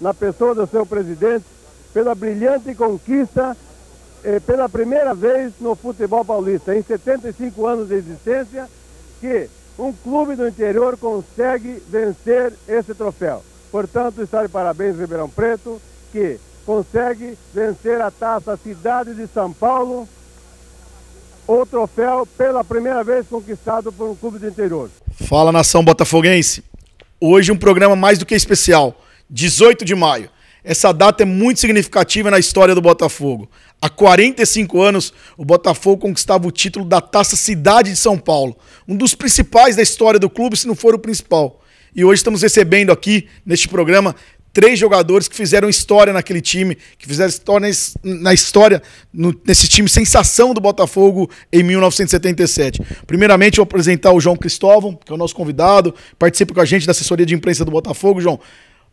na pessoa do seu presidente, pela brilhante conquista eh, pela primeira vez no futebol paulista, em 75 anos de existência, que um clube do interior consegue vencer esse troféu. Portanto, está de parabéns Ribeirão Preto, que consegue vencer a taça Cidade de São Paulo, o troféu pela primeira vez conquistado por um clube do interior. Fala nação botafoguense. Hoje um programa mais do que especial. 18 de maio. Essa data é muito significativa na história do Botafogo. Há 45 anos, o Botafogo conquistava o título da Taça Cidade de São Paulo, um dos principais da história do clube, se não for o principal. E hoje estamos recebendo aqui, neste programa, três jogadores que fizeram história naquele time, que fizeram história na história, no, nesse time sensação do Botafogo em 1977. Primeiramente, eu vou apresentar o João Cristóvão, que é o nosso convidado, participa com a gente da assessoria de imprensa do Botafogo. João,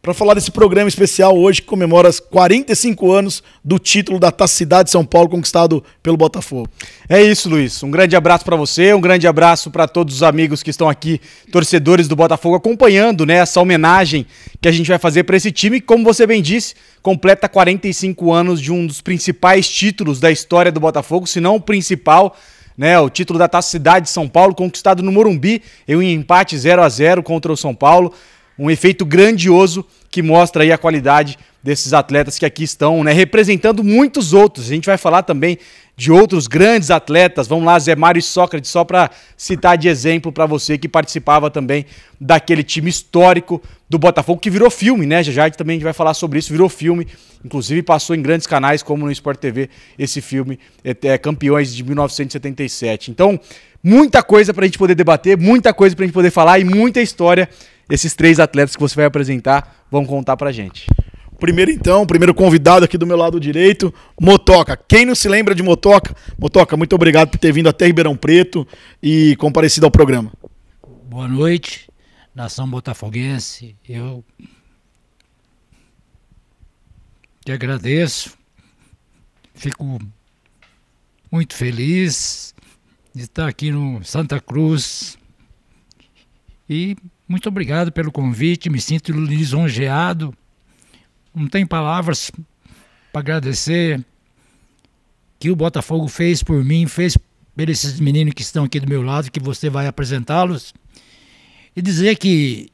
para falar desse programa especial hoje que comemora os 45 anos do título da Taça Cidade de São Paulo conquistado pelo Botafogo. É isso, Luiz. Um grande abraço para você, um grande abraço para todos os amigos que estão aqui, torcedores do Botafogo, acompanhando né, essa homenagem que a gente vai fazer para esse time, que, como você bem disse, completa 45 anos de um dos principais títulos da história do Botafogo, se não o principal. Né, o título da Taça Cidade de São Paulo conquistado no Morumbi em um empate 0 a 0 contra o São Paulo um efeito grandioso que mostra aí a qualidade desses atletas que aqui estão, né, representando muitos outros. A gente vai falar também de outros grandes atletas. Vamos lá, Zé Mário e Sócrates, só para citar de exemplo para você que participava também daquele time histórico do Botafogo que virou filme, né? Já já também a gente vai falar sobre isso, virou filme, inclusive passou em grandes canais como no Sport TV esse filme é, é Campeões de 1977. Então, muita coisa para a gente poder debater, muita coisa para a gente poder falar e muita história esses três atletas que você vai apresentar vão contar pra gente. Primeiro então, primeiro convidado aqui do meu lado direito, Motoca. Quem não se lembra de Motoca? Motoca, muito obrigado por ter vindo até Ribeirão Preto e comparecido ao programa. Boa noite, nação botafoguense. Eu te agradeço. Fico muito feliz de estar aqui no Santa Cruz e muito obrigado pelo convite, me sinto lisonjeado. Não tem palavras para agradecer que o Botafogo fez por mim, fez por esses meninos que estão aqui do meu lado, que você vai apresentá-los. E dizer que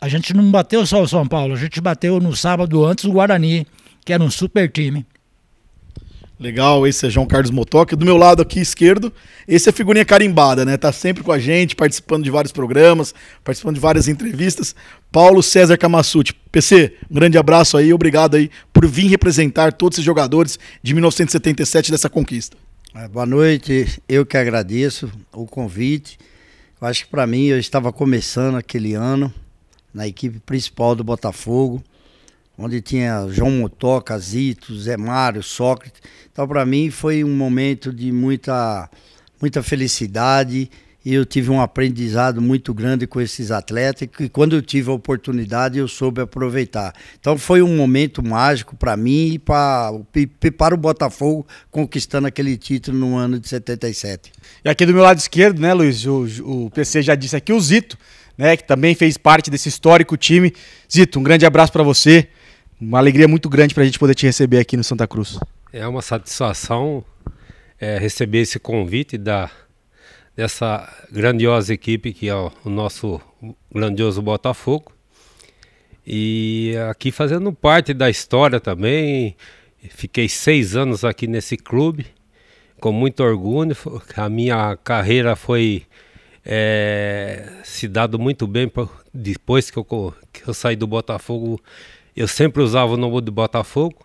a gente não bateu só o São Paulo, a gente bateu no sábado antes o Guarani, que era um super time. Legal, esse é João Carlos Motoca. Do meu lado aqui esquerdo, esse é figurinha carimbada, né? Tá sempre com a gente, participando de vários programas, participando de várias entrevistas. Paulo César Camassuti. PC, um grande abraço aí, obrigado aí por vir representar todos esses jogadores de 1977 dessa conquista. Ah, boa noite, eu que agradeço o convite. Eu acho que para mim eu estava começando aquele ano na equipe principal do Botafogo onde tinha João Motoca, Zito, Zé Mário, Sócrates. Então, para mim, foi um momento de muita, muita felicidade e eu tive um aprendizado muito grande com esses atletas e quando eu tive a oportunidade eu soube aproveitar. Então foi um momento mágico para mim e, para o Botafogo conquistando aquele título no ano de 77. E aqui do meu lado esquerdo, né, Luiz, o, o PC já disse aqui o Zito, né, que também fez parte desse histórico time. Zito, um grande abraço para você. Uma alegria muito grande para a gente poder te receber aqui no Santa Cruz. É uma satisfação é, receber esse convite da, dessa grandiosa equipe que é o, o nosso grandioso Botafogo. E aqui fazendo parte da história também. Fiquei seis anos aqui nesse clube, com muito orgulho. A minha carreira foi é, se dado muito bem. Depois que eu, que eu saí do Botafogo, eu sempre usava o nome do Botafogo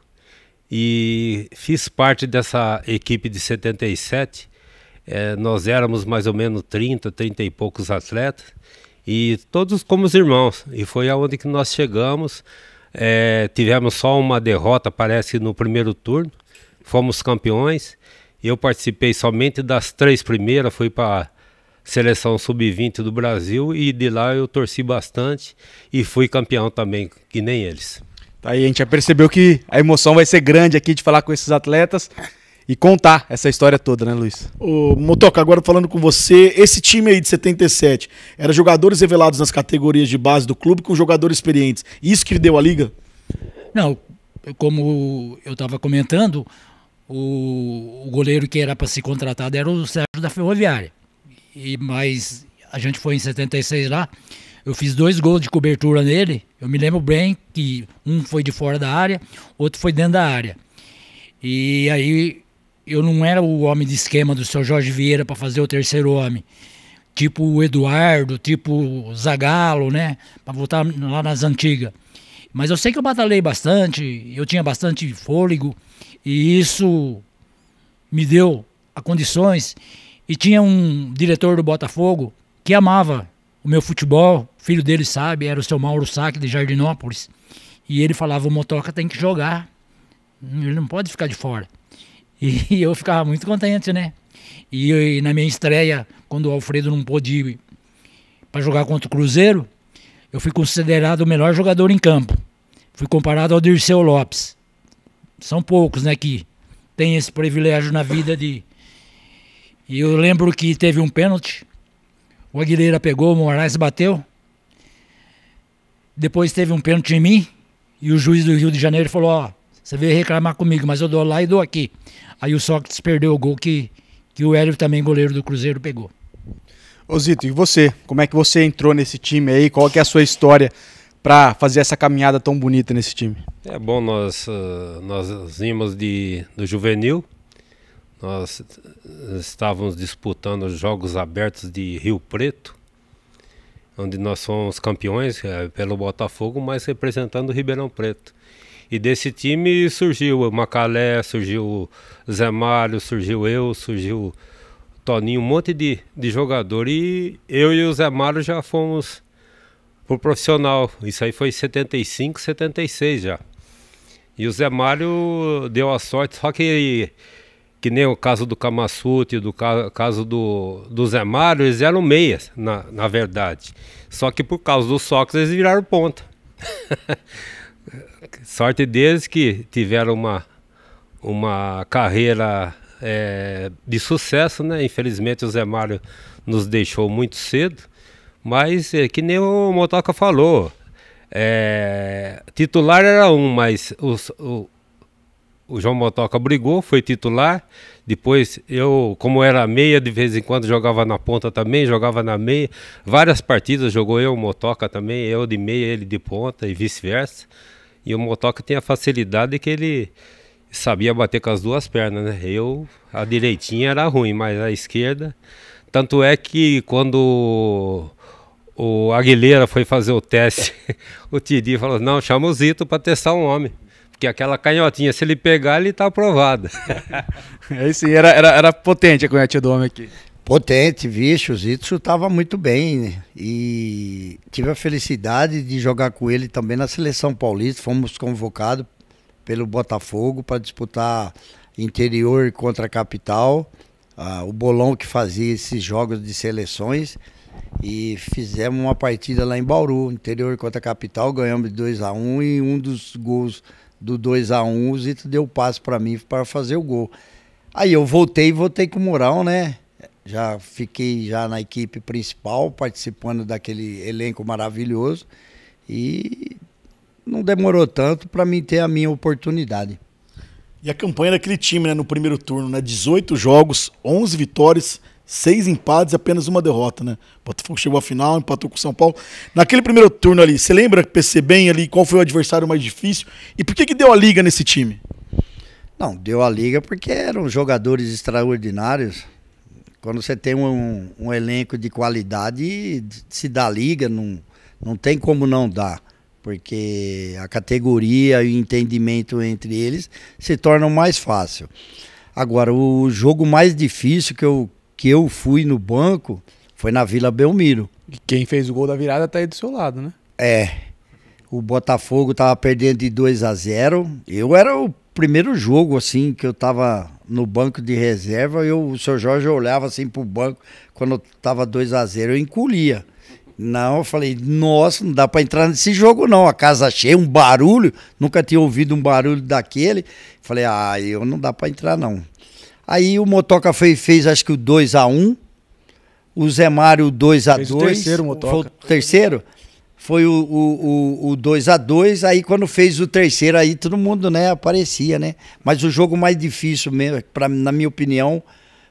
e fiz parte dessa equipe de 77. É, nós éramos mais ou menos 30, 30 e poucos atletas e todos como os irmãos. E foi aonde que nós chegamos. É, tivemos só uma derrota, parece, no primeiro turno. Fomos campeões. Eu participei somente das três primeiras, fui para seleção sub-20 do Brasil e de lá eu torci bastante e fui campeão também, que nem eles. Tá aí, a gente já percebeu que a emoção vai ser grande aqui de falar com esses atletas e contar essa história toda, né, Luiz? Ô, Motoca, agora falando com você, esse time aí de 77 era jogadores revelados nas categorias de base do clube com jogadores experientes. Isso que deu a liga? Não, como eu estava comentando, o, o, goleiro que era para ser contratado era o Sérgio da Ferroviária. E mas a gente foi em 76 lá eu fiz dois gols de cobertura nele. Eu me lembro bem que um foi de fora da área, outro foi dentro da área. E aí eu não era o homem de esquema do seu Jorge Vieira para fazer o terceiro homem. Tipo o Eduardo, tipo o Zagallo, né? Para voltar lá nas antigas. Mas eu sei que eu batalhei bastante, eu tinha bastante fôlego e isso me deu as condições. E tinha um diretor do Botafogo que amava o meu futebol filho dele sabe, era o seu Mauro Saque é de Jardinópolis. E ele falava: o motoca tem que jogar, ele não pode ficar de fora. E eu ficava muito contente, né? E, e na minha estreia, quando o Alfredo não pôde ir para jogar contra o Cruzeiro, eu fui considerado o melhor jogador em campo. Fui comparado ao Dirceu Lopes. São poucos, né, que tem esse privilégio na vida de. E eu lembro que teve um pênalti, o Aguilera pegou, o Moraes bateu, depois teve um pênalti em mim e o juiz do Rio de Janeiro falou: Ó, você veio reclamar comigo, mas eu dou lá e dou aqui. Aí o Sócrates perdeu o gol que, que o Hélio, também goleiro do Cruzeiro, pegou. Ô Zito, e você? Como é que você entrou nesse time aí? Qual que é a sua história para fazer essa caminhada tão bonita nesse time? É bom, nós, ah, nós vimos de, do juvenil, nós eh, estávamos disputando jogos abertos de Rio Preto, onde nós somos campeões é, pelo Botafogo, mas representando o Ribeirão Preto. E desse time surgiu o Macalé, surgiu o Zé Mário, surgiu eu, surgiu Toninho, um monte de, de jogador. E eu e o Zé Mário já fomos pro profissional. Isso aí foi 75, 76 já. E o Zé Mário deu a sorte, só que que nem o caso do Kamasuti, do ca caso do, do Zé Mário, eles eram meias, na, na verdade. Só que por causa do sócios eles viraram ponta. Sorte deles que tiveram uma, uma carreira é, de sucesso, né? Infelizmente o Zé Mário nos deixou muito cedo, mas é, que nem o Motoca falou, é, titular era um, mas os, o, o João Motoca brigou, foi titular. Depois eu, como era meia, de vez em quando jogava na ponta também, jogava na meia. Várias partidas jogou eu, o Motoca também, eu de meia, ele de ponta e vice-versa. E o Motoca tem a facilidade que ele sabia bater com as duas pernas, né? Eu, a direitinha era ruim, mas a esquerda. Tanto é que quando o Aguilera foi fazer o teste, o Tidi falou: não, chama o Zito para testar um homem. Porque aquela canhotinha, se ele pegar, ele tá aprovado. Aí era, era, era potente a canhotinha do homem aqui. Potente, vixe, o Zito estava muito bem. Né? E tive a felicidade de jogar com ele também na seleção paulista. Fomos convocados pelo Botafogo para disputar interior contra a capital. Ah, o bolão que fazia esses jogos de seleções e fizemos uma partida lá em Bauru, interior contra a capital, ganhamos de 2 a 1 um, e um dos gols do 2 a 1 e o Zito deu o passe para mim para fazer o gol. Aí eu voltei e voltei com moral, né? Já fiquei já na equipe principal, participando daquele elenco maravilhoso. E não demorou tanto para mim ter a minha oportunidade. E a campanha daquele time, né, no primeiro turno, né? 18 jogos, 11 vitórias, seis empates e apenas uma derrota, né? O Botafogo chegou à final, empatou com o São Paulo. Naquele primeiro turno ali, você lembra, PC bem ali, qual foi o adversário mais difícil? E por que, que deu a liga nesse time? Não, deu a liga porque eram jogadores extraordinários. Quando você tem um, um elenco de qualidade, se dá liga, não, não tem como não dar. Porque a categoria e o entendimento entre eles se tornam mais fácil. Agora, o jogo mais difícil que eu, que eu fui no banco foi na Vila Belmiro. E quem fez o gol da virada está aí do seu lado, né? É. O Botafogo estava perdendo de 2 a 0. Eu era o primeiro jogo, assim, que eu estava no banco de reserva. e o seu Jorge olhava assim pro banco quando estava 2 a 0, eu encolhia. Não, eu falei, nossa, não dá para entrar nesse jogo não. A casa cheia, um barulho, nunca tinha ouvido um barulho daquele. Falei, ah, eu não dá para entrar não. Aí o Motoca fez, fez acho que o 2 x 1 O Zé Mário 2 x 2 Foi o terceiro, Motoca. Foi o terceiro? Foi o, o, o, o 2 a 2 Aí quando fez o terceiro, aí todo mundo né, aparecia, né? Mas o jogo mais difícil, mesmo, pra, na minha opinião,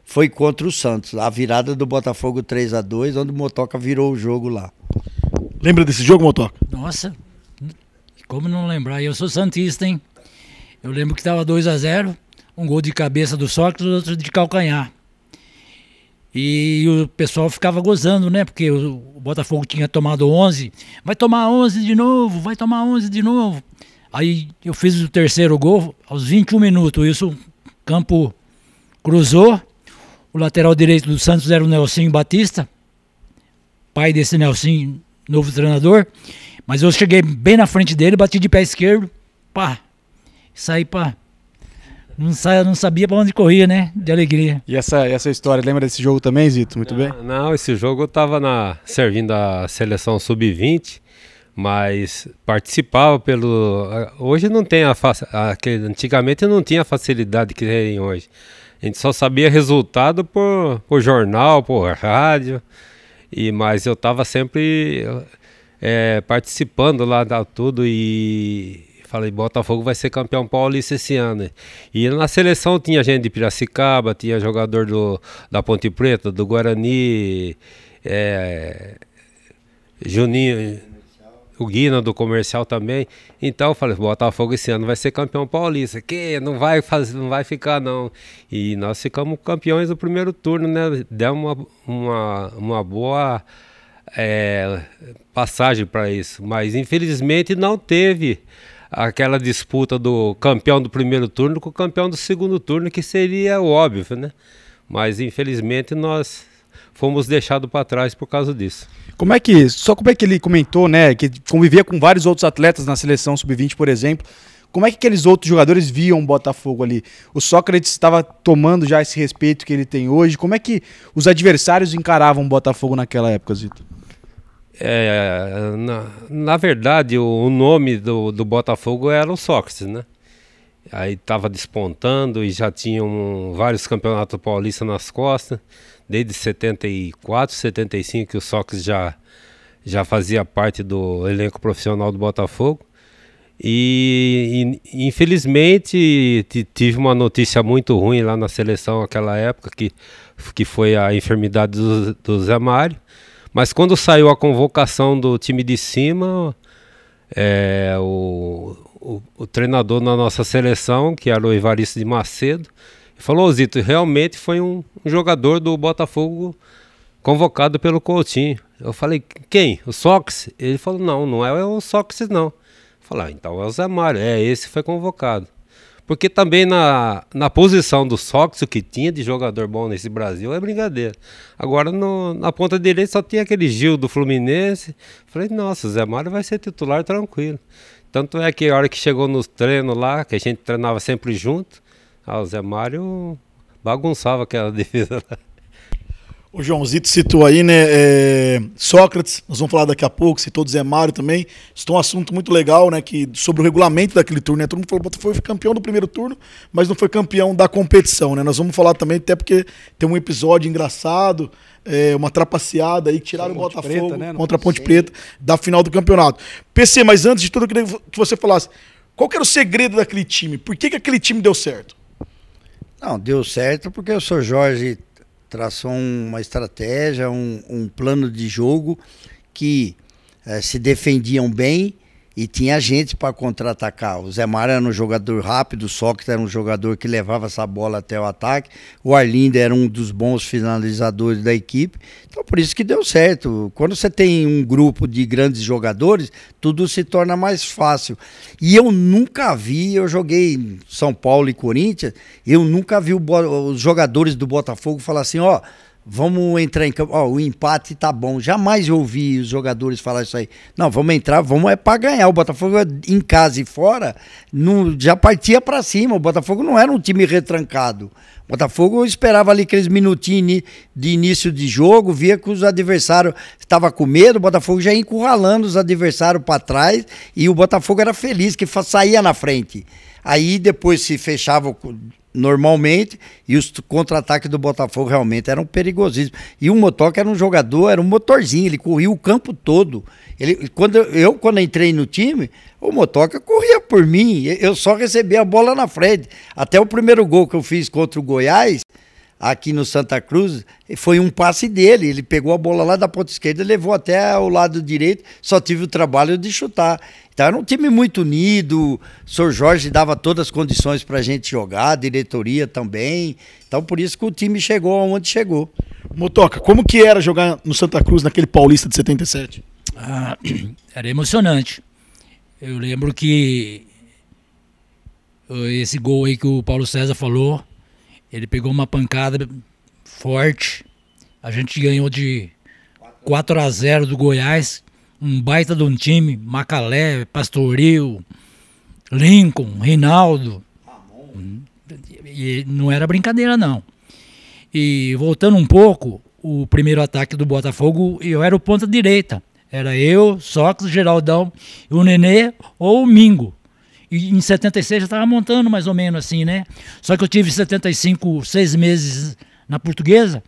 foi contra o Santos. A virada do Botafogo 3 x 2 onde o Motoca virou o jogo lá. Lembra desse jogo, Motoca? Nossa, como não lembrar? Eu sou Santista, hein? Eu lembro que estava 2 x 0 um gol de cabeça do Sócrates, outro de calcanhar. E o pessoal ficava gozando, né? Porque o Botafogo tinha tomado 11. Vai tomar 11 de novo, vai tomar 11 de novo. Aí eu fiz o terceiro gol aos 21 minutos. Isso, campo cruzou. O lateral direito do Santos era o Nelson Batista, pai desse Nelson, novo treinador. Mas eu cheguei bem na frente dele, bati de pé esquerdo, pá, saí para não, sa não sabia para onde corria, né? De alegria. E essa, essa história, lembra desse jogo também, Zito? Muito não, ah, bem? Não, esse jogo eu estava na, servindo a seleção sub-20, mas participava pelo. Hoje não tem a. Antigamente não tinha a facilidade que tem hoje. A gente só sabia resultado por, por jornal, por rádio. E, mas eu estava sempre é, participando lá da tudo e Falei, Botafogo vai ser campeão paulista esse ano. E na seleção tinha gente de Piracicaba, tinha jogador do, da Ponte Preta, do Guarani, é, Juninho, o Guina do comercial também. Então eu falei, Botafogo esse ano vai ser campeão paulista. Que não vai fazer, não vai ficar não. E nós ficamos campeões do primeiro turno, né? Demos uma, uma, uma boa é, passagem para isso. Mas infelizmente não teve aquela disputa do campeão do primeiro turno com o campeão do segundo turno, que seria o óbvio, né? Mas infelizmente nós fomos deixados para trás por causa disso. Como é que, só como é que ele comentou, né, que convivia com vários outros atletas na seleção sub-20, por exemplo, como é que aqueles outros jogadores viam o Botafogo ali? O Sócrates estava tomando já esse respeito que ele tem hoje. Como é que os adversários encaravam o Botafogo naquela época, Zito? É, na, na, verdade, o, o nome do, do, Botafogo era o Sócrates, né? Aí estava despontando e já tinham vários campeonatos paulistas nas costas, desde 74, 75 que o Sócrates já, já fazia parte do elenco profissional do Botafogo. E, e infelizmente tive uma notícia muito ruim lá na seleção naquela época, que, que foi a enfermidade do, do Zé Mário. Mas quando saiu a convocação do time de cima, é, o, o, o, treinador na nossa seleção, que era o Evaristo de Macedo, falou: Zito, realmente foi um, um jogador do Botafogo convocado pelo Coutinho. Eu falei: quem? O Sox? Ele falou: não, não é o Sox, não. Falar, ah, então é o Zé Mário, é esse foi convocado. Porque também na, na posição do Sócio o que tinha de jogador bom nesse Brasil é brincadeira. Agora no, na ponta direita só tinha aquele Gil do Fluminense. Falei, nossa, o Zé Mário vai ser titular tranquilo. Tanto é que a hora que chegou nos treinos lá, que a gente treinava sempre junto, ah, o Zé Mário bagunçava aquela defesa lá. O Joãozito citou aí, né? É, Sócrates, nós vamos falar daqui a pouco, citou o Zé Mário também. Isso um assunto muito legal, né? Que, sobre o regulamento daquele turno, né? Todo mundo falou, Botafogo foi campeão do primeiro turno, mas não foi campeão da competição, né? Nós vamos falar também, até porque tem um episódio engraçado, é, uma trapaceada aí que tiraram o Botafogo Preta, né? contra a Ponte Preta da final do campeonato. PC, mas antes de tudo, eu queria que você falasse. Qual que era o segredo daquele time? Por que, que aquele time deu certo? Não, deu certo porque o Sr. Jorge traçou uma estratégia, um, um plano de jogo que eh, se defendiam bem e tinha gente para contra-atacar. O Zé Mário era um jogador rápido, só que era um jogador que levava essa bola até o ataque. O Arlindo era um dos bons finalizadores da equipe. Então, por isso que deu certo. Quando você tem um grupo de grandes jogadores, tudo se torna mais fácil. E eu nunca vi, eu joguei São Paulo e Corinthians, eu nunca vi o, os jogadores do Botafogo falar assim: ó. Oh, vamos entrar em campo. Ó, o empate tá bom. Jamais eu ouvi os jogadores falar isso aí. Não, vamos entrar, vamos é para ganhar. O Botafogo em casa e fora não, já partia para cima. O Botafogo não era um time retrancado. O Botafogo esperava ali aqueles minutinhos de início de jogo, via que os adversários estavam com medo, o Botafogo já ia encurralando os adversários para trás e o Botafogo era feliz que saía na frente. Aí depois se fechava normalmente, e os contra-ataques do Botafogo realmente eram perigosíssimos. E o Motoca era um jogador, era um motorzinho, ele corria o campo todo. Ele, quando eu, quando entrei no time, o Motoca corria por mim, eu só recebia a bola na frente. Até o primeiro gol que eu fiz contra o Goiás, aqui no Santa Cruz, foi um passe dele. Ele pegou a bola lá da ponta esquerda levou até o lado direito, só tive o trabalho de chutar. Então era um time muito unido, o Sr. Jorge dava todas as condições para a gente jogar, a diretoria também. Então por isso que o time chegou aonde chegou. Motoca, como que era jogar no Santa Cruz naquele Paulista de 77? Ah, era emocionante. Eu lembro que eh, esse gol aí que o Paulo César falou, ele pegou uma pancada forte. A gente ganhou de 4 a 0 do Goiás. Um baita de um time. Macalé, Pastoril, Lincoln, Reinaldo. E não era brincadeira, não. E voltando um pouco, o primeiro ataque do Botafogo, eu era o ponta direita. Era eu, Sócrates, Geraldão, o Nenê ou o Mingo. E em 76 já estava montando mais ou menos assim, né? Só que eu tive 75, seis meses na portuguesa.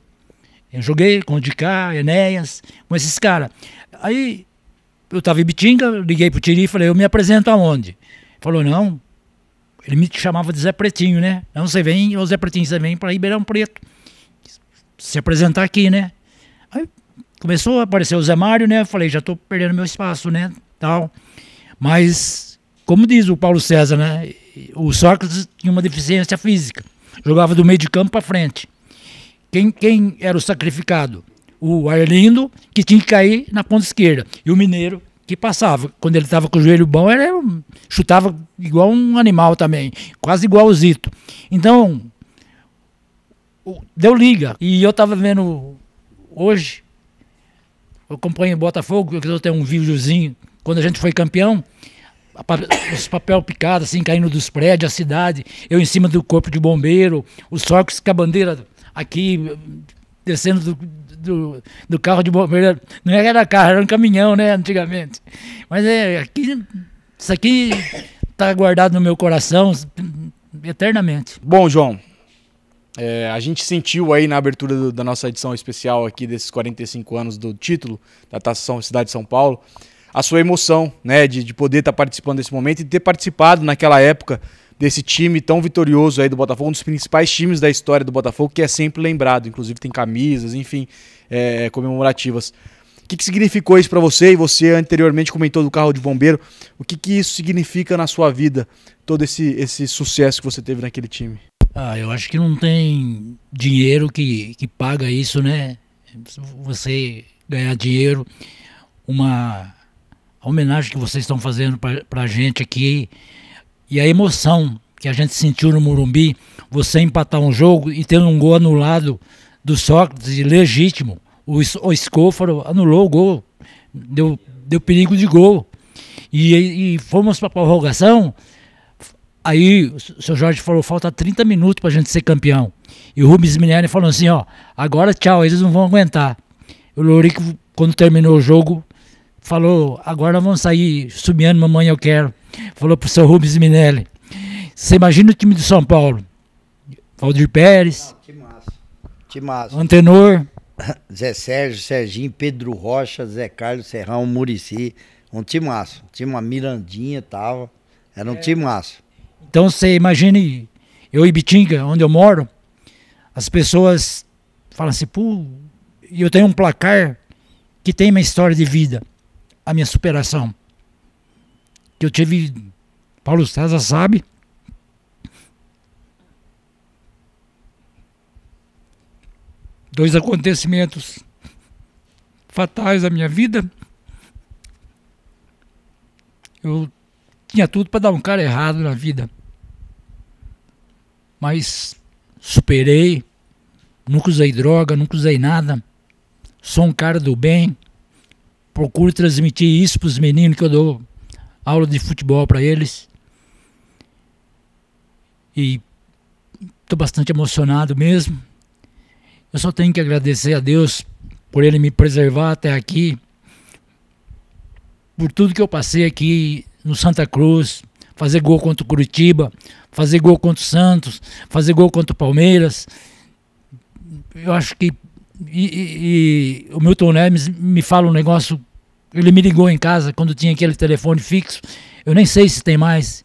Eu joguei com o Dicá, Enéas, com esses caras. Aí eu estava em Bitinga, liguei pro Tiri e falei, eu me apresento aonde? Ele falou, não. Ele me chamava de Zé Pretinho, né? Não, você vem, ô Zé Pretinho, você vem para Ribeirão Preto. Se apresentar aqui, né? Aí começou a aparecer o Zé Mário, né? Eu falei, já estou perdendo meu espaço, né? Tal. Mas como diz o Paulo César, né? O Sócrates tinha uma deficiência física. Jogava do meio de campo para frente. Quem, quem era o sacrificado? O Arlindo, que tinha que cair na ponta esquerda. E o Mineiro, que passava. Quando ele estava com o joelho bom, ele chutava igual um animal também, quase igual então, o Zito. Então, deu liga. E eu estava vendo hoje, eu acompanho o Botafogo, eu tenho um videozinho, quando a gente foi campeão, os papel picado, assim, caindo dos prédios, a cidade, eu em cima do corpo de bombeiro, os socos com a bandeira aqui, descendo do, do, do carro de bombeiro. Não era carro, era um caminhão, né, antigamente. Mas é, aqui, isso aqui está guardado no meu coração eternamente. Bom, João, é, a gente sentiu aí na abertura do, da nossa edição especial aqui desses 45 anos do título da Taça Cidade de São Paulo, a sua emoção, né, de, de poder estar tá participando desse momento e ter participado naquela época desse time tão vitorioso aí do Botafogo, um dos principais times da história do Botafogo, que é sempre lembrado, inclusive tem camisas, enfim, é, comemorativas. O que, que significou isso para você? E você anteriormente comentou do carro de bombeiro. O que, que isso significa na sua vida, todo esse, esse sucesso que você teve naquele time? Ah, eu acho que não tem dinheiro que, que paga isso, né? Você ganhar dinheiro, uma a homenagem que vocês estão fazendo para a gente aqui e a emoção que a gente sentiu no Murumbi, você empatar um jogo e tendo um gol anulado do Sócrates, legítimo. O, o Escófaro anulou o gol, deu, deu perigo de gol. E, e fomos para a prorrogação. Aí o seu Jorge falou: falta 30 minutos para a gente ser campeão. E o Rubens Minelli falou assim: ó, agora tchau, eles não vão aguentar. O Lourico, quando terminou o jogo, falou, agora vamos sair sumiando, mamãe eu quero. Falou pro seu Rubens Minelli. Você imagina o time do São Paulo? Valdir Pérez. Não, timaço. Timaço. Antenor. Zé Sérgio, Serginho, Pedro Rocha, Zé Carlos, Serrão, Murici. Um time timaço. Tinha uma Mirandinha tava. Era um é. massa Então você imagine, eu em Bitinga, onde eu moro, as pessoas falam assim, pô, eu tenho um placar que tem uma história de vida a minha superação. Que eu tive, Paulo César sabe, dois acontecimentos fatais da minha vida. Eu tinha tudo para dar um cara errado na vida. Mas superei, nunca usei droga, nunca usei nada. Sou um cara do bem procuro transmitir isso para os meninos que eu dou aula de futebol para eles. E estou bastante emocionado mesmo. Eu só tenho que agradecer a Deus por Ele me preservar até aqui, por tudo que eu passei aqui no Santa Cruz, fazer gol contra o Curitiba, fazer gol contra o Santos, fazer gol contra o Palmeiras. Eu acho que e, e, e o Milton Neves me fala um negócio ele me ligou em casa quando tinha aquele telefone fixo. Eu nem sei se tem mais.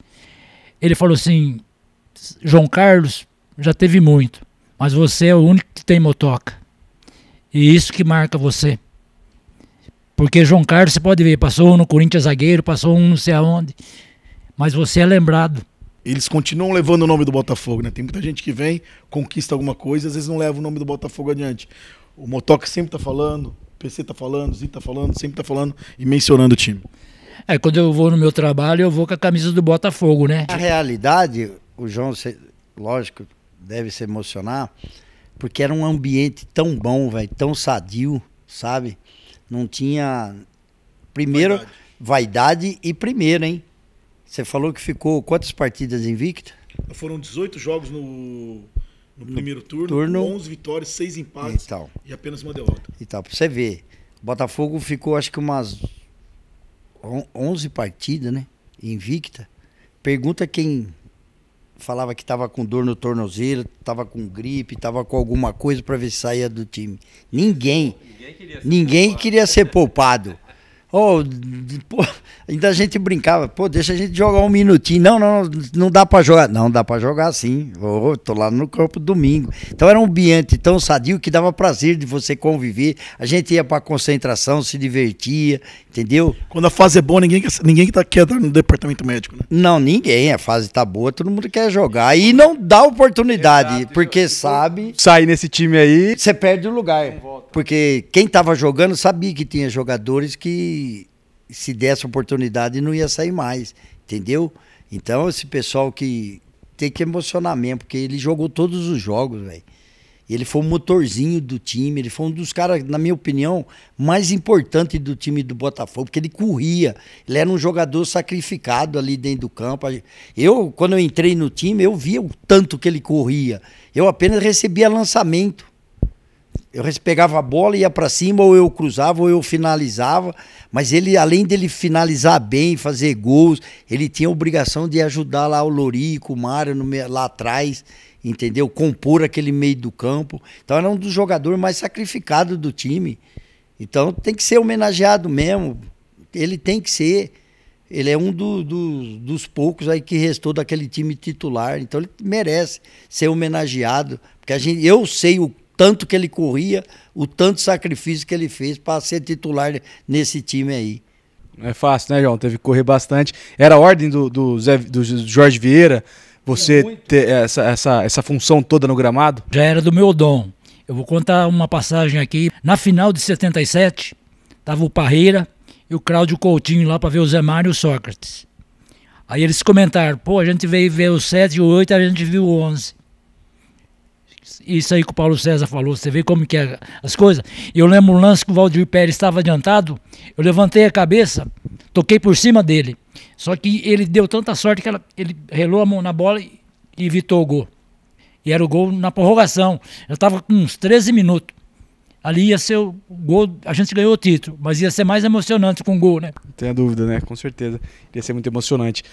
Ele falou assim: João Carlos já teve muito, mas você é o único que tem motoca. E isso que marca você. Porque João Carlos, você pode ver, passou no Corinthians zagueiro, passou um não sei aonde. Mas você é lembrado. Eles continuam levando o nome do Botafogo, né? Tem muita gente que vem, conquista alguma coisa, às vezes não leva o nome do Botafogo adiante. O Motoca sempre tá falando, PC tá falando, Zita tá falando, sempre tá falando e mencionando o time. É, quando eu vou no meu trabalho, eu vou com a camisa do Botafogo, né? Na realidade, o João, lógico, deve se emocionar, porque era um ambiente tão bom, velho, tão sadio, sabe? Não tinha. Primeiro, vaidade, vaidade e primeiro, hein? Você falou que ficou quantas partidas invicta? Foram 18 jogos no no primeiro turno, turno 11 vitórias, 6 empates e, então. e, apenas uma derrota. E tal, pra você ver. O Botafogo ficou, acho que umas 11 partidas, né? Invicta. Pergunta quem falava que estava com dor no tornozelo, estava com gripe, estava com alguma coisa para ver se saía do time. Ninguém. Ninguém queria ser, ninguém poupado. Queria ser poupado. Oh, pô, ainda a gente brincava, pô, deixa a gente jogar um minutinho. Não, não, não dá para jogar. Não, dá para jogar sim. Oh, tô lá no campo domingo. Então era um ambiente tão sadio que dava prazer de você conviver. A gente ia pra concentração, se divertia, entendeu? Quando a fase é boa, ninguém, quer, ninguém tá quieto no departamento médico, né? Não, ninguém. A fase tá boa, todo mundo quer jogar. E não dá oportunidade, Exato, porque sabe. Sair nesse time aí. Você perde o lugar. É. Porque quem estava jogando sabia que tinha jogadores que se desse oportunidade não ia sair mais, entendeu? Então esse pessoal que tem que emocionar mesmo, porque ele jogou todos os jogos, velho. Ele foi o motorzinho do time, ele foi um dos caras, na minha opinião, mais importante do time do Botafogo, porque ele corria, ele era um jogador sacrificado ali dentro do campo. Eu, quando eu entrei no time, eu via o tanto que ele corria. Eu apenas recebia lançamento eu pegava a bola, e ia para cima, ou eu cruzava, ou eu finalizava. Mas ele, além dele finalizar bem, fazer gols, ele tinha a obrigação de ajudar lá o Lorico, o Mário no, lá atrás, entendeu? Compor aquele meio do campo. Então era um dos jogadores mais sacrificados do time. Então tem que ser homenageado mesmo. Ele tem que ser. Ele é um do, do, dos poucos aí que restou daquele time titular. Então ele merece ser homenageado. Porque a gente, eu sei o tanto que ele corria, o tanto sacrifício que ele fez para ser titular nesse time aí. Não é fácil, né, João? Teve que correr bastante. Era a ordem do, do, Zé, do Jorge Vieira você é ter essa, essa, essa função toda no gramado? Já era do meu dom. Eu vou contar uma passagem aqui. Na final de 77, tava o Parreira e o Cláudio Coutinho lá para ver o Zé Mário e o Sócrates. Aí eles comentaram: pô, a gente veio ver o 7 e o 8, a gente viu o 11 isso aí que o Paulo César falou, você vê como que é as coisas. Eu lembro um lance que o Valdir Pérez estava adiantado, eu levantei a cabeça, toquei por cima dele. Só que ele deu tanta sorte que ela, ele relou a mão na bola e, evitou o gol. E era o gol na prorrogação. Eu estava com uns 13 minutos. Ali ia ser o gol, a gente ganhou o título, mas ia ser mais emocionante com o gol, né? Não tenho dúvida, né? Com certeza. Ia ser muito emocionante.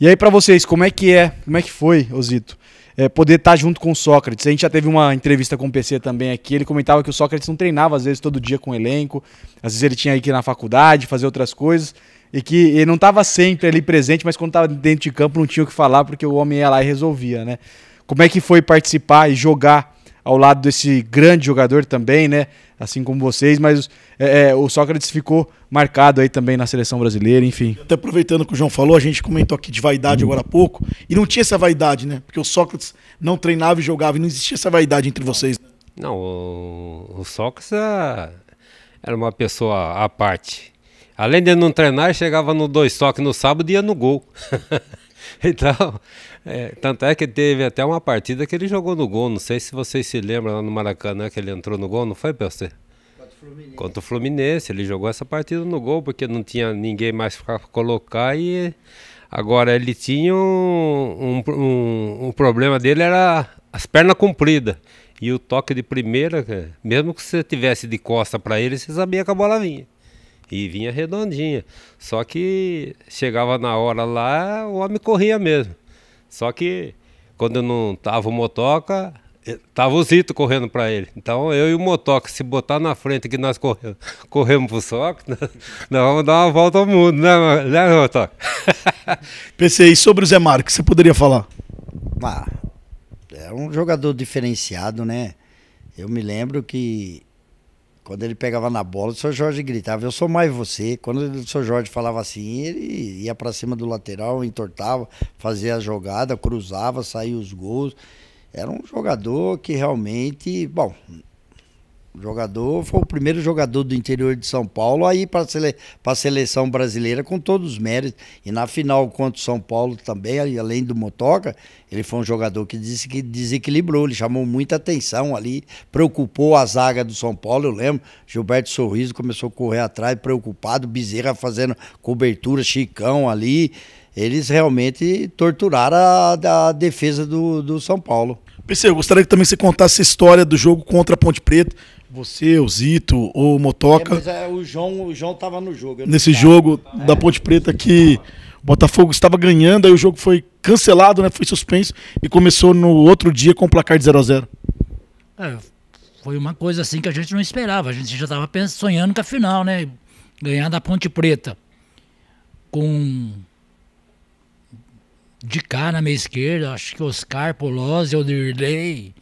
E aí, para vocês, como é que é? Como é que foi, Osito? é, poder estar tá junto com o Sócrates. A gente já teve uma entrevista com o PC também aqui, ele comentava que o Sócrates não treinava às vezes todo dia com o elenco, às vezes ele tinha que ir na faculdade, fazer outras coisas, e que ele não estava sempre ali presente, mas quando estava dentro de campo não tinha o que falar, porque o homem ia lá e resolvia, né? Como é que foi participar e jogar ao lado desse grande jogador também, né? assim como vocês, mas é, é, o Sócrates ficou marcado aí também na seleção brasileira, enfim. Até aproveitando que o João falou, a gente comentou aqui de vaidade agora há pouco, e não tinha essa vaidade, né? Porque o Sócrates não treinava e jogava, e não existia essa vaidade entre vocês. Não, o, o Sócrates ah, era uma pessoa à parte. Além de não treinar, chegava no dois toques no sábado e ia no gol. Então, é, tanto é que teve até uma partida que ele jogou no gol. Não sei se vocês se lembram lá no Maracanã que ele entrou no gol, não foi, para você Contra o Fluminense, ele jogou essa partida no gol porque não tinha ninguém mais para colocar e agora ele tinha um, um, um, um problema dele era as pernas compridas e o toque de primeira, é, mesmo que você tivesse de costa para ele, você sabia que a bola vinha. E vinha redondinha. Só que chegava na hora lá, o homem corria mesmo. Só que quando não tava o motoca, eh, tava o Zito correndo para ele. Então eu e o motoca, se botar na frente que nós corremos, corremos pro soco, nós, nós vamos dar uma volta ao mundo, né, né motoca? Pensei, sobre o Zé Marques, você poderia falar? Ah, é um jogador diferenciado, né? Eu me lembro que quando ele pegava na bola, o senhor Jorge gritava: Eu sou mais você. Quando o senhor Jorge falava assim, ele ia para cima do lateral, entortava, fazia a jogada, cruzava, saía os gols. Era um jogador que realmente, bom, jogador, foi o primeiro jogador do interior de São Paulo a ir para sele, a seleção brasileira com todos os méritos. E na final contra o São Paulo também, além do Motoca, ele foi um jogador que, disse que desequilibrou, ele chamou muita atenção ali, preocupou a zaga do São Paulo, eu lembro, Gilberto Sorriso começou a correr atrás, preocupado, Bezerra fazendo cobertura, Chicão ali. Eles realmente torturaram a, a defesa do, do São Paulo. Pensei, eu gostaria que também você contasse a história do jogo contra a Ponte Preta. Você, o Zito, o Motoca. É, mas é, o João o João no jogo. Nesse tava, jogo da Ponte Preta que o Botafogo estava ganhando, aí o jogo foi cancelado, né? Foi suspenso e começou no outro dia com o placar de 0 a 0 é, foi uma coisa assim que a gente não esperava. A gente já estava sonhando com a final, né? Ganhar da Ponte Preta. Com de cá na minha esquerda, acho que Oscar Polozzi, Odirley,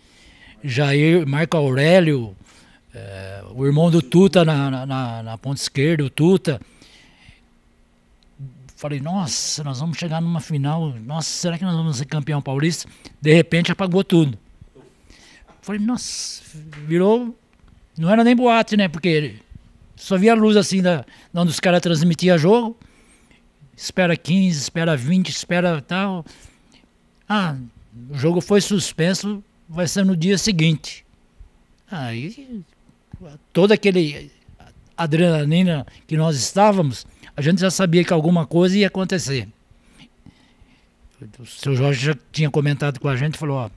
Jair, Marco Aurélio, é, o irmão do Tuta na, na, na, ponta esquerda, o Tuta. Falei, nossa, nós vamos chegar numa final. Nossa, será que nós vamos ser campeão paulista? De repente apagou tudo. Falei, nossa, virou. Não era nem boate, né? Porque só via a luz assim da, de onde os caras transmitiam jogo. Espera 15, espera 20, espera tal. Ah, o jogo foi suspenso, vai ser no dia seguinte. Aí toda aquele adrenalina que nós estávamos, a gente já sabia que alguma coisa ia acontecer. O seu Jorge já tinha comentado com a gente, falou, ó,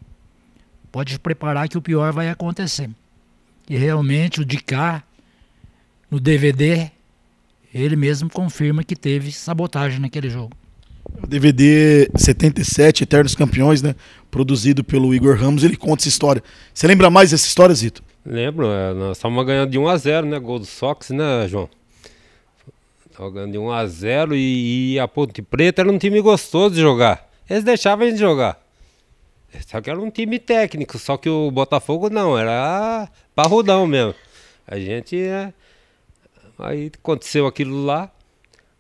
pode preparar que o pior vai acontecer. E realmente o de cá, no DVD, ele mesmo confirma que teve sabotagem naquele jogo. O DVD 77, Eternos Campeões, né? Produzido pelo Igor Ramos, ele conta essa história. Você lembra mais dessa história, Zito? Lembro, é, nós estávamos ganhando de 1 a 0 né? Gol do Sox, né, João? Estava ganhando de 1 a 0 e, e, a Ponte Preta era um time gostoso de jogar. Eles deixavam a gente jogar. Só que era um time técnico, só que o Botafogo não, era parrudão mesmo. A gente. É... Aí aconteceu aquilo lá.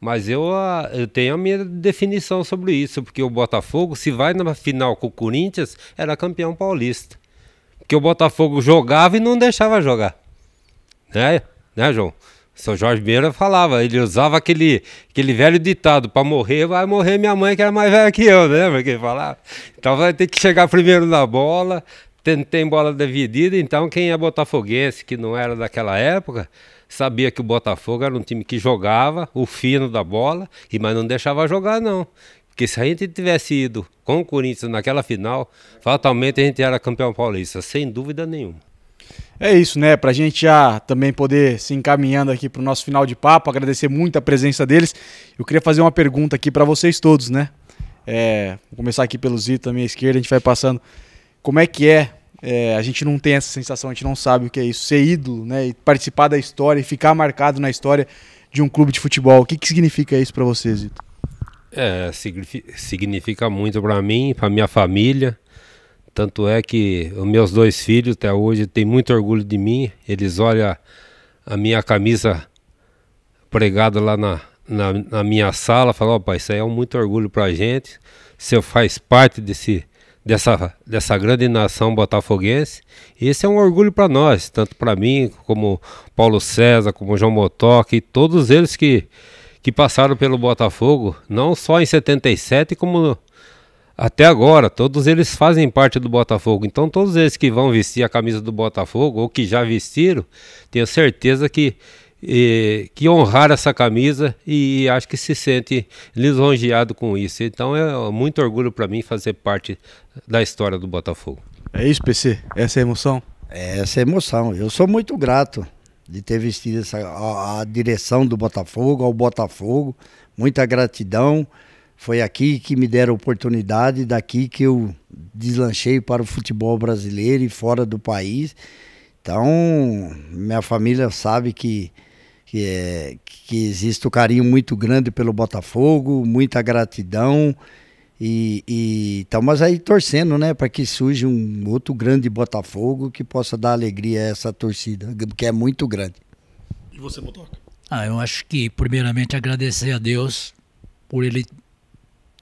Mas eu, eu tenho a minha definição sobre isso, porque o Botafogo, se vai na final com o Corinthians, era campeão paulista que o Botafogo jogava e não deixava jogar. Né, né João? Seu Jorge Meira falava, ele usava aquele, aquele velho ditado: para morrer, vai morrer minha mãe, que era é mais velha que eu, né? Porque ele falava. Então vai ter que chegar primeiro na bola, tem, tem bola dividida. Então, quem é botafoguense, que não era daquela época, sabia que o Botafogo era um time que jogava o fino da bola, mas não deixava jogar, não. Porque se a gente tivesse ido com o Corinthians naquela final, fatalmente a gente era campeão paulista, sem dúvida nenhuma. É isso, né? Para a gente já também poder se encaminhando aqui para o nosso final de papo, agradecer muito a presença deles. Eu queria fazer uma pergunta aqui para vocês todos, né? É, vou começar aqui pelo Zito, à minha esquerda, a gente vai passando. Como é que é? é? A gente não tem essa sensação, a gente não sabe o que é isso, ser ídolo, né? E participar da história e ficar marcado na história de um clube de futebol. O que, que significa isso para vocês, Zito? É, significa muito para mim, para minha família. Tanto é que os meus dois filhos até hoje têm muito orgulho de mim. Eles olham a minha camisa pregada lá na, na, na minha sala, falam, opa, isso aí é um muito orgulho para a gente. Você faz parte desse, dessa, dessa grande nação botafoguense. Esse é um orgulho para nós, tanto para mim, como Paulo César, como João Motoca e todos eles que que passaram pelo Botafogo, não só em 77, como até agora. Todos eles fazem parte do Botafogo. Então, todos eles que vão vestir a camisa do Botafogo ou que já vestiram, tenho certeza que. E, eh, que honrar essa camisa e acho que se sente lisonjeado com isso. Então é muito orgulho para mim fazer parte da história do Botafogo. É isso, PC? Essa é a emoção? É, essa é a emoção. Eu sou muito grato de ter vestido essa, a, a, direção do Botafogo, ao Botafogo. Muita gratidão. Foi aqui que me deram a oportunidade, daqui que eu deslanchei para o futebol brasileiro e fora do país. Então, minha família sabe que, que, é, que existe um carinho muito grande pelo Botafogo, muita gratidão. E, e mas aí torcendo, né, para que surja um outro grande Botafogo que possa dar alegria a essa torcida, que é muito grande. E você, Botoca? Ah, eu acho que primeiramente agradecer a Deus por ele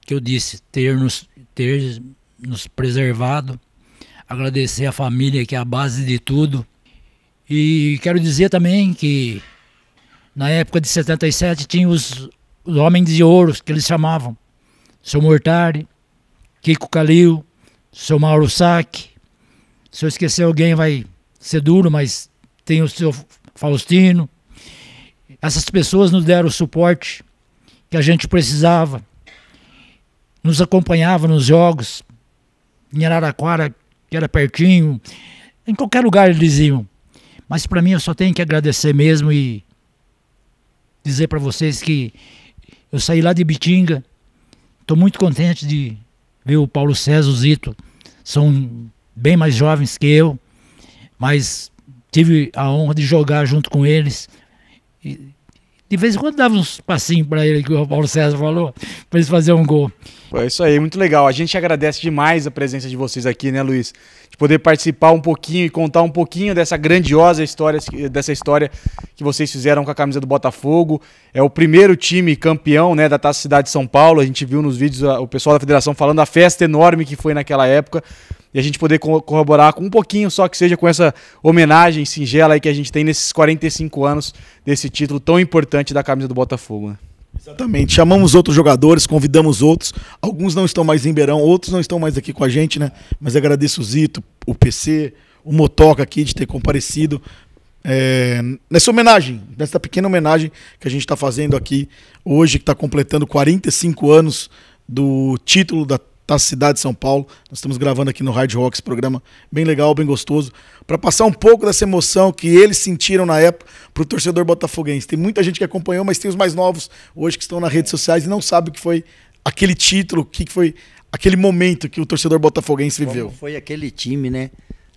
que eu disse, ter nos ter nos preservado, agradecer a família que é a base de tudo. E quero dizer também que na época de 77 tinha os, os homens de ouro que eles chamavam seu Mortari, Kiko Calil, seu Mauro Sack. Se eu esquecer alguém vai ser duro, mas tem o seu Faustino. Essas pessoas nos deram o suporte que a gente precisava. Nos acompanhava nos jogos, em Araraquara, que era pertinho, em qualquer lugar eles iam. Mas para mim eu só tenho que agradecer mesmo e dizer para vocês que eu saí lá de Bitinga Estou muito contente de ver o Paulo César, o Zito, são bem mais jovens que eu, mas tive a honra de jogar junto com eles. De vez em quando dava uns passinhos para ele, que o Paulo César falou, para eles fazer um gol. Pô, é isso aí, muito legal. A gente agradece demais a presença de vocês aqui, né, Luiz? De poder participar um pouquinho e contar um pouquinho dessa grandiosa história, dessa história que vocês fizeram com a camisa do Botafogo. É o primeiro time campeão, né, da Taça Cidade de São Paulo. A gente viu nos vídeos o pessoal da federação falando da festa enorme que foi naquela época e a gente poder corroborar com um pouquinho só que seja com essa homenagem singela aí que a gente tem nesses 45 anos desse título tão importante da camisa do Botafogo. Né? Exatamente. Chamamos outros jogadores, convidamos outros. Alguns não estão mais em Beirão, outros não estão mais aqui com a gente, né? Mas agradeço o Zito, o PC, o Motoca aqui de ter comparecido. É, nessa homenagem, nessa pequena homenagem que a gente está fazendo aqui hoje, que está completando 45 anos do título da da cidade de São Paulo. Nós estamos gravando aqui no Hard Rock esse programa bem legal, bem gostoso, para passar um pouco dessa emoção que eles sentiram na época para o torcedor botafoguense. Tem muita gente que acompanhou, mas tem os mais novos hoje que estão nas redes sociais e não sabem o que foi aquele título, o que foi aquele momento que o torcedor botafoguense Como viveu. foi aquele time, né?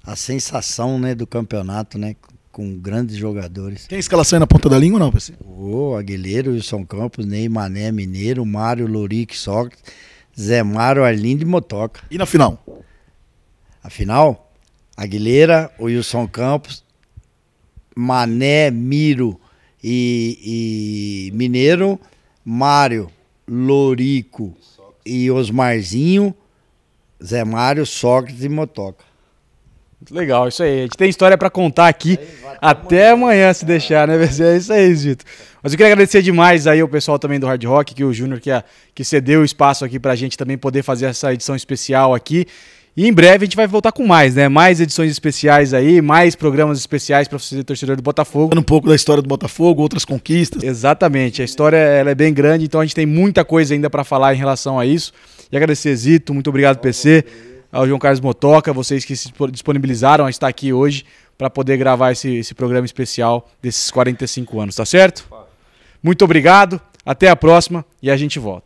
A sensação né, do campeonato, né? Com grandes jogadores. Tem escalação aí na ponta da língua não, PC? O Aguilheiro, Wilson Campos, Ney Mané Mineiro, Mário Louric, Sócrates. Zé Mário, Arlindo e Motoca. E na final? A final, Aguilera, Wilson Campos, Mané, Miro e, e Mineiro, Mário, Lorico e Osmarzinho, Zé Mário, Sócrates e Motoca. Muito legal, isso aí. A gente tem história para contar aqui aí, até amanhã, amanhã se é. deixar, né, VC? É isso aí, Zito. Mas eu queria agradecer demais aí o pessoal também do Hard Rock, que o Júnior que, que cedeu o espaço aqui para a gente também poder fazer essa edição especial aqui. E em breve a gente vai voltar com mais, né? Mais edições especiais aí, mais programas especiais para você torcedor do Botafogo. Um pouco da história do Botafogo, outras conquistas. Exatamente, a história ela é bem grande, então a gente tem muita coisa ainda para falar em relação a isso. E agradecer, Zito, muito obrigado, PC ao João Carlos Motoca, vocês que se disponibilizaram a estar aqui hoje para poder gravar esse, esse programa especial desses 45 anos, tá certo? Muito obrigado, até a próxima e a gente volta.